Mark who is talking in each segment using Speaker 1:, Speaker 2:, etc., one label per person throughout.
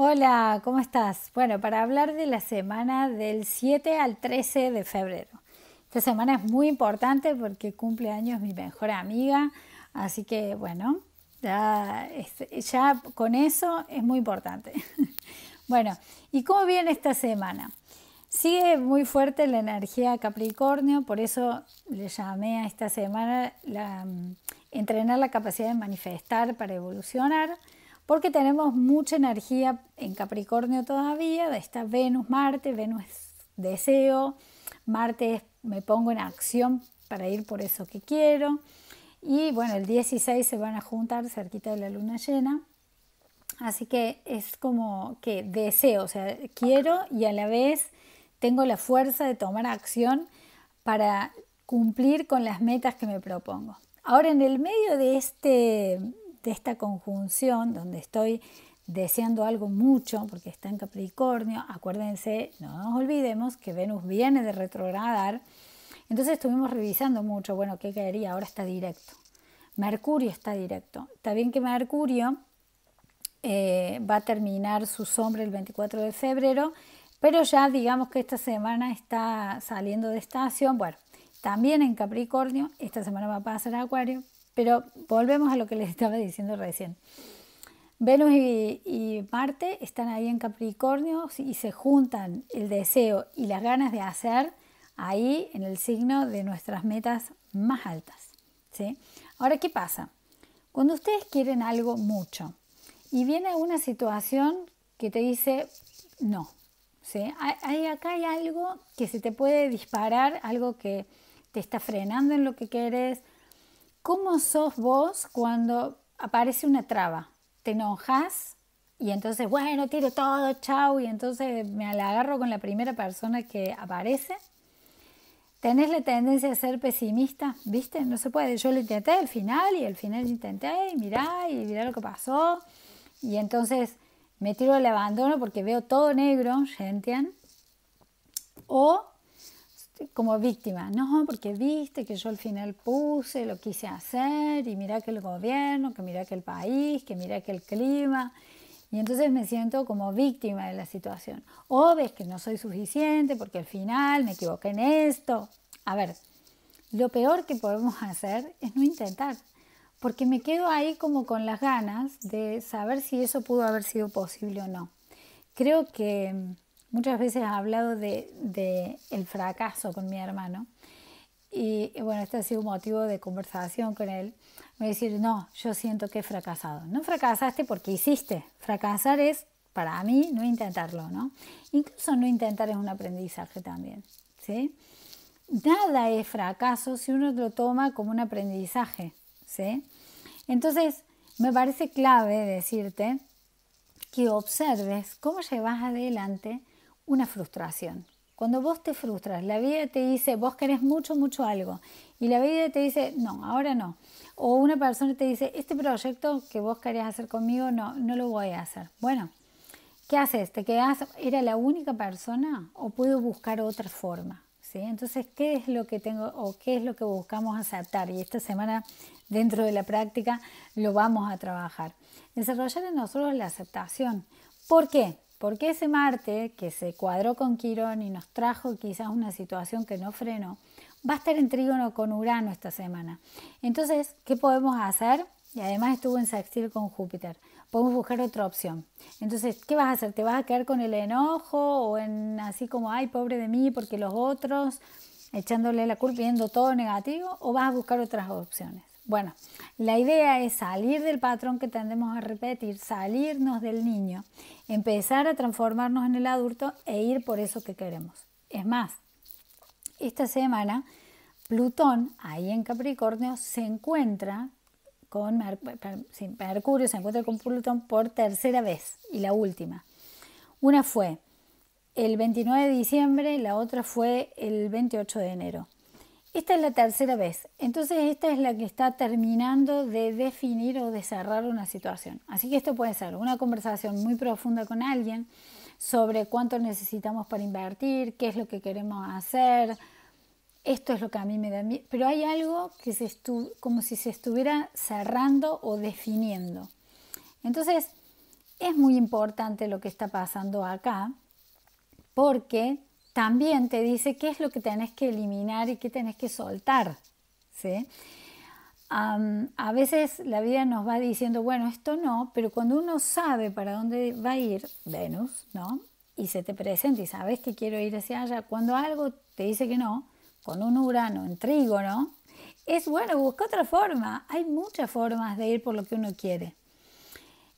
Speaker 1: Hola, ¿cómo estás? Bueno, para hablar de la semana del 7 al 13 de febrero. Esta semana es muy importante porque cumpleaños años mi mejor amiga, así que bueno, ya, con eso es muy importante. bueno, ¿y cómo viene esta semana? Sigue muy fuerte la energía Capricornio, por eso le llamé a esta semana la, mm, entrenar la capacidad de manifestar para evolucionar porque tenemos mucha energía en Capricornio todavía, está Venus, Marte, Venus deseo, Marte me pongo en acción para ir por eso que quiero. Y bueno, el 16 se van a juntar cerquita de la luna llena. Así que es como que deseo, o sea, quiero y a la vez tengo la fuerza de tomar acción para cumplir con las metas que me propongo. Ahora, en el medio de este, de esta conjunción donde estoy deseando algo mucho porque está en Capricornio, acuérdense, no nos olvidemos que Venus viene de retrogradar, entonces estuvimos revisando mucho, bueno, ¿qué quería? Ahora está directo. Mercurio está directo. Está bien que Mercurio eh, va a terminar su sombra el 24 de febrero, pero ya digamos que esta semana está saliendo de estación, bueno, también en Capricornio, esta semana va a pasar a Acuario, pero volvemos a lo que les estaba diciendo recién. Venus y, Marte están ahí en Capricornio y se juntan el deseo y las ganas de hacer ahí en el signo de nuestras metas más altas. Ahora, ¿qué pasa? Cuando ustedes quieren algo mucho y viene una situación que te dice no, ¿sí? hay, acá hay algo que se te puede disparar, algo que te está frenando en lo que quieres, ¿Cómo sos vos cuando aparece una traba? ¿Te enojas? Y entonces, bueno, tiro todo, chao. y entonces me la agarro con la primera persona que aparece. ¿Tenés la tendencia a ser pesimista? ¿Viste? No se puede. Yo lo intenté al final y al final intenté y mirá y mirá lo que pasó. Y entonces me tiro al abandono porque veo todo negro, O como víctima, no, porque viste que yo al final puse, lo quise hacer y mira que el gobierno, que mira que el país, que mira que el clima. Y entonces me siento como víctima de la situación. O ves que no soy suficiente porque al final me equivoqué en esto. A ver, lo peor que podemos hacer es no intentar, porque me quedo ahí como con las ganas de saber si eso pudo haber sido posible o no. Creo que muchas veces he hablado de, el fracaso con mi hermano. Y, bueno, este ha sido un motivo de conversación con él. Me decir, no, yo siento que he fracasado. No fracasaste porque hiciste. Fracasar es, para mí, no intentarlo, ¿no? Incluso no intentar es un aprendizaje también, ¿sí? Nada es fracaso si uno lo toma como un aprendizaje, ¿sí? Entonces, me parece clave decirte que observes cómo llevas adelante una frustración. Cuando vos te frustras, la vida te dice, vos querés mucho, mucho algo, y la vida te dice, no, ahora no. O una persona te dice, este proyecto que vos querés hacer conmigo, no, no lo voy a hacer. Bueno, ¿qué haces? ¿Te quedás? ¿Era la única persona o puedo buscar otra forma? ¿Sí? Entonces, ¿qué es lo que tengo o qué es lo que buscamos aceptar? Y esta semana, dentro de la práctica, lo vamos a trabajar. Desarrollar en nosotros la aceptación. ¿Por qué? Porque ese Marte, que se cuadró con Quirón y nos trajo quizás una situación que no frenó, va a estar en trígono con Urano esta semana. Entonces, ¿qué podemos hacer? Y además estuvo en sextil con Júpiter. Podemos buscar otra opción. Entonces, ¿qué vas a hacer? ¿Te vas a quedar con el enojo o en así como, ay, pobre de mí, porque los otros, echándole la culpa, y viendo todo negativo? ¿O vas a buscar otras opciones? Bueno, la idea es salir del patrón que tendemos a repetir, salirnos del niño, empezar a transformarnos en el adulto e ir por eso que queremos. Es más, esta semana Plutón, ahí en Capricornio, se encuentra con Mercurio, se encuentra con Plutón por tercera vez y la última. Una fue el 29 de diciembre, la otra fue el 28 de enero. Esta es la tercera vez, entonces esta es la que está terminando de definir o de cerrar una situación. Así que esto puede ser una conversación muy profunda con alguien sobre cuánto necesitamos para invertir, qué es lo que queremos hacer, esto es lo que a mí me da miedo, pero hay algo que se como si se estuviera cerrando o definiendo. Entonces, es muy importante lo que está pasando acá porque también te dice qué es lo que tenés que eliminar y qué tenés que soltar. ¿sí? a veces la vida nos va diciendo, bueno, esto no, pero cuando uno sabe para dónde va a ir Venus, ¿no? Y se te presenta y sabes que quiero ir hacia allá, cuando algo te dice que no, con un Urano en ¿no? es bueno, busca otra forma. Hay muchas formas de ir por lo que uno quiere.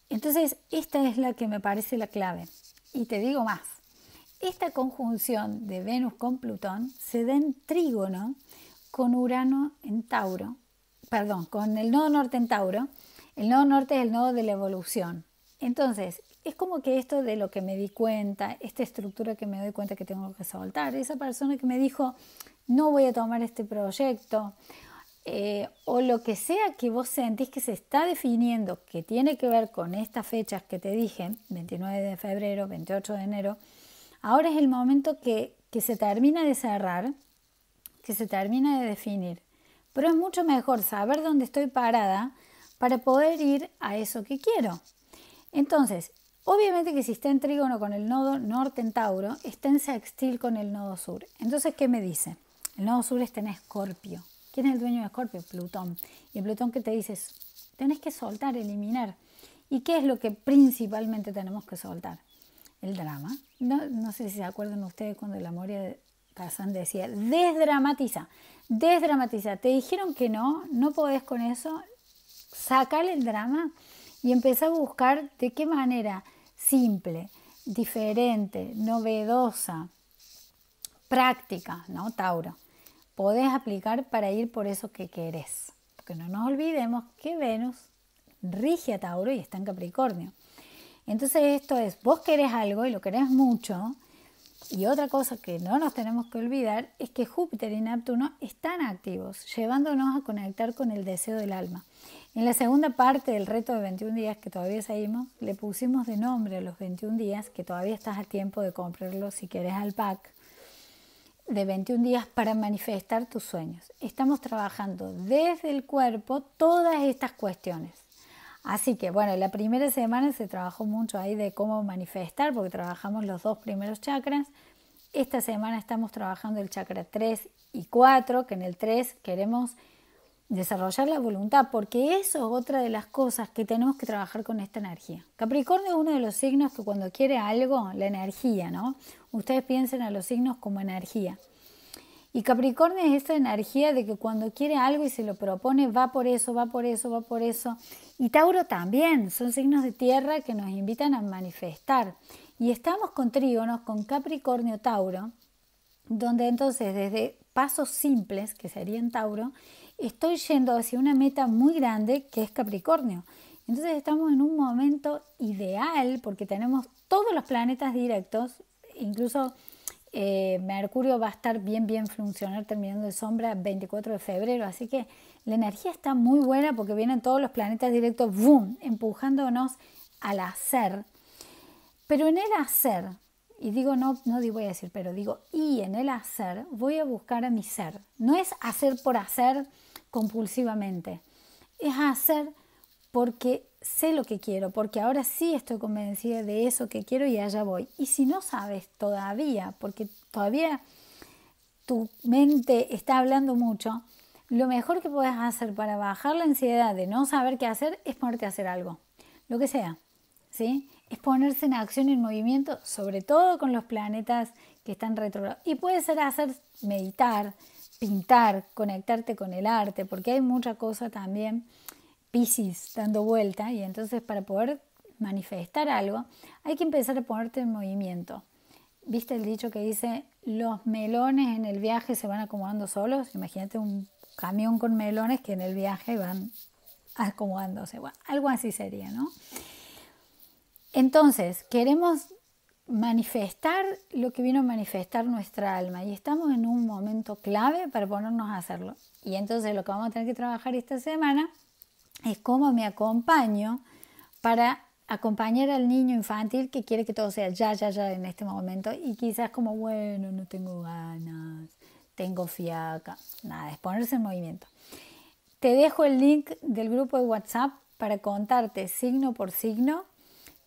Speaker 1: Entonces, esta es la que me parece la clave. Y te digo más, esta conjunción de Venus con Plutón se da en trígono con Urano en Tauro, perdón, con el nodo norte en Tauro. El nodo norte es el nodo de la evolución. Entonces, es como que esto de lo que me di cuenta, esta estructura que me doy cuenta que tengo que soltar, esa persona que me dijo, no voy a tomar este proyecto, eh, o lo que sea que vos sentís que se está definiendo, que tiene que ver con estas fechas que te dije, 29 de febrero, 28 de enero, Ahora es el momento que, se termina de cerrar, que se termina de definir. Pero es mucho mejor saber dónde estoy parada para poder ir a eso que quiero. Entonces, obviamente que si está en trígono con el nodo norte en Tauro, está en sextil con el nodo sur. Entonces, ¿qué me dice? El nodo sur está en Escorpio. ¿Quién es el dueño de Escorpio? Plutón. Y el Plutón que te dice, tenés que soltar, eliminar. ¿Y qué es lo que principalmente tenemos que soltar? El drama, no, sé si se acuerdan ustedes cuando la Moria Kazan decía, desdramatiza, desdramatiza, te dijeron que no, no podés con eso, sacale el drama y empezar a buscar de qué manera simple, diferente, novedosa, práctica, ¿no? Tauro, podés aplicar para ir por eso que querés. Porque no nos olvidemos que Venus rige a Tauro y está en Capricornio. Entonces esto es, vos querés algo y lo querés mucho, y otra cosa que no nos tenemos que olvidar es que Júpiter y Neptuno están activos, llevándonos a conectar con el deseo del alma. En la segunda parte del reto de 21 días que todavía seguimos, le pusimos de nombre a los 21 días, que todavía estás a tiempo de comprarlo si quieres al pack, de 21 días para manifestar tus sueños. Estamos trabajando desde el cuerpo todas estas cuestiones. Así que bueno, la primera semana se trabajó mucho ahí de cómo manifestar, porque trabajamos los dos primeros chakras. Esta semana estamos trabajando el chakra 3 y 4, que en el 3 queremos desarrollar la voluntad, porque eso es otra de las cosas que tenemos que trabajar con esta energía. Capricornio es uno de los signos que cuando quiere algo, la energía, ¿no? Ustedes piensen a los signos como energía. Y Capricornio es esa energía de que cuando quiere algo y se lo propone, va por eso, va por eso, va por eso. Y Tauro también, son signos de tierra que nos invitan a manifestar. Y estamos con trígonos, con Capricornio Tauro, donde entonces desde pasos simples, que serían Tauro, estoy yendo hacia una meta muy grande que es Capricornio. Entonces estamos en un momento ideal porque tenemos todos los planetas directos, incluso eh, Mercurio va a estar bien, bien funcionar terminando de sombra 24 de febrero, así que la energía está muy buena porque vienen todos los planetas directos, boom, empujándonos al hacer. Pero en el hacer, y digo no, no voy a decir, pero digo, y en el hacer voy a buscar a mi ser. No es hacer por hacer compulsivamente, es hacer porque sé lo que quiero, porque ahora sí estoy convencida de eso que quiero y allá voy. Y si no sabes todavía, porque todavía tu mente está hablando mucho, lo mejor que puedes hacer para bajar la ansiedad de no saber qué hacer es ponerte a hacer algo, lo que sea, ¿sí? Es ponerse en acción y en movimiento, sobre todo con los planetas que están retrógrados. Y puede ser hacer meditar, pintar, conectarte con el arte, porque hay mucha cosa también Pisces dando vuelta y entonces para poder manifestar algo hay que empezar a ponerte en movimiento. ¿Viste el dicho que dice los melones en el viaje se van acomodando solos? Imagínate un camión con melones que en el viaje van acomodándose. algo así sería, ¿no? Entonces, queremos manifestar lo que vino a manifestar nuestra alma y estamos en un momento clave para ponernos a hacerlo. Y entonces lo que vamos a tener que trabajar esta semana es cómo me acompaño para acompañar al niño infantil que quiere que todo sea ya, ya, ya en este momento y quizás como, bueno, no tengo ganas, tengo fiaca, nada, es ponerse en movimiento. Te dejo el link del grupo de WhatsApp para contarte signo por signo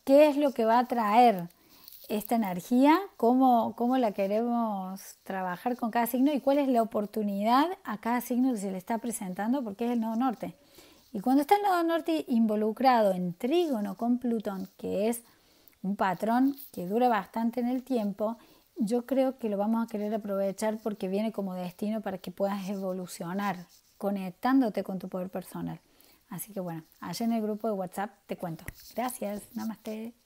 Speaker 1: qué es lo que va a traer esta energía, cómo, cómo la queremos trabajar con cada signo y cuál es la oportunidad a cada signo que se le está presentando porque es el nuevo norte. Y cuando está el nodo norte involucrado en trígono con Plutón, que es un patrón que dura bastante en el tiempo, yo creo que lo vamos a querer aprovechar porque viene como destino para que puedas evolucionar conectándote con tu poder personal. Así que bueno, allá en el grupo de WhatsApp te cuento. Gracias, namaste.